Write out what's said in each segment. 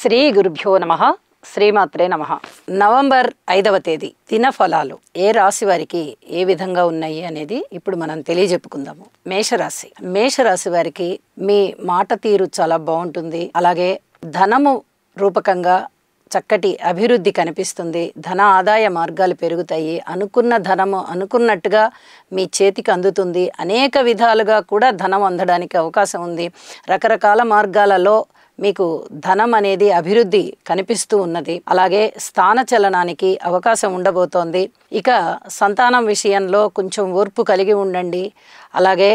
శ్రీ గురుభ్యో నమ శ్రీమాత్రే నమ నవంబర్ ఐదవ తేదీ దినఫలాలు ఏ రాశి వారికి ఏ విధంగా ఉన్నాయి అనేది ఇప్పుడు మనం తెలియజెప్పుకుందాము మేషరాశి మేషరాశి వారికి మీ మాట తీరు చాలా బాగుంటుంది అలాగే ధనము రూపకంగా చక్కటి అభివృద్ధి కనిపిస్తుంది ధన ఆదాయ మార్గాలు పెరుగుతాయి అనుకున్న ధనము అనుకున్నట్టుగా మీ చేతికి అందుతుంది అనేక విధాలుగా కూడా ధనం అందడానికి అవకాశం ఉంది రకరకాల మార్గాలలో మీకు ధనం అనేది అభివృద్ధి కనిపిస్తూ ఉన్నది అలాగే స్థాన చలనానికి అవకాశం ఉండబోతోంది ఇక సంతానం విషయంలో కొంచెం ఓర్పు కలిగి ఉండండి అలాగే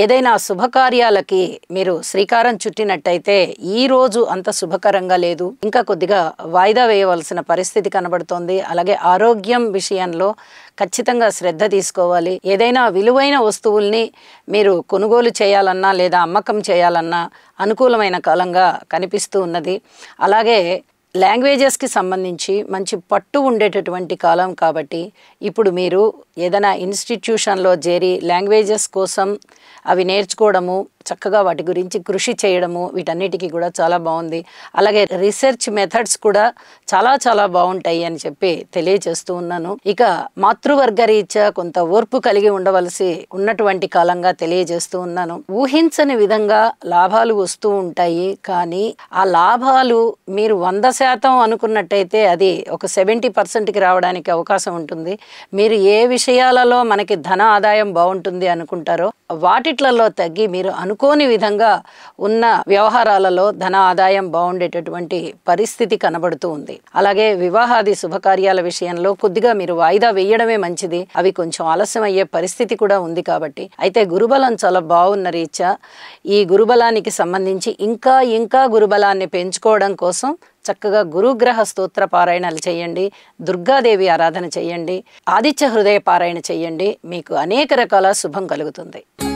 ఏదైనా శుభకార్యాలకి మీరు శ్రీకారం చుట్టినట్టయితే ఈ రోజు అంత శుభకరంగా లేదు ఇంకా కొద్దిగా వాయిదా వేయవలసిన పరిస్థితి కనబడుతోంది అలాగే ఆరోగ్యం విషయంలో ఖచ్చితంగా శ్రద్ధ తీసుకోవాలి ఏదైనా విలువైన వస్తువుల్ని మీరు కొనుగోలు చేయాలన్నా లేదా అమ్మకం చేయాలన్నా అనుకూలమైన కాలంగా కనిపిస్తూ ఉన్నది అలాగే లాంగ్వేజెస్కి సంబంధించి మంచి పట్టు ఉండేటటువంటి కాలం కాబట్టి ఇప్పుడు మీరు ఏదైనా ఇన్స్టిట్యూషన్లో చేరి లాంగ్వేజెస్ కోసం అవి నేర్చుకోవడము చక్కగా వాటి గురించి కృషి చేయడము వీటన్నిటికీ కూడా చాలా బాగుంది అలాగే రీసెర్చ్ మెథడ్స్ కూడా చాలా చాలా బాగుంటాయి అని చెప్పి తెలియజేస్తూ ఉన్నాను ఇక మాతృవర్గ రీత్యా కొంత ఓర్పు కలిగి ఉండవలసి ఉన్నటువంటి కాలంగా తెలియజేస్తూ ఉన్నాను ఊహించని విధంగా లాభాలు వస్తూ ఉంటాయి కానీ ఆ లాభాలు మీరు వంద శాతం అనుకున్నట్టయితే అది ఒక సెవెంటీ పర్సెంట్కి రావడానికి అవకాశం ఉంటుంది మీరు ఏ విషయాలలో మనకి ధన ఆదాయం బాగుంటుంది అనుకుంటారో వాటిట్లలో తగ్గి మీరు అను అనుకోని విధంగా ఉన్న వ్యవహారాలలో ధన ఆదాయం బాగుండేటటువంటి పరిస్థితి కనబడుతూ ఉంది అలాగే వివాహాది శుభకార్యాల విషయంలో కొద్దిగా మీరు వాయిదా వేయడమే మంచిది అవి కొంచెం ఆలస్యం అయ్యే పరిస్థితి కూడా ఉంది కాబట్టి అయితే గురుబలం చాలా బాగున్న రీత్యా ఈ గురుబలానికి సంబంధించి ఇంకా ఇంకా గురుబలాన్ని పెంచుకోవడం కోసం చక్కగా గురుగ్రహ స్తోత్ర పారాయణాలు చేయండి దుర్గాదేవి ఆరాధన చేయండి ఆదిత్య హృదయ పారాయణ చేయండి మీకు అనేక రకాల శుభం కలుగుతుంది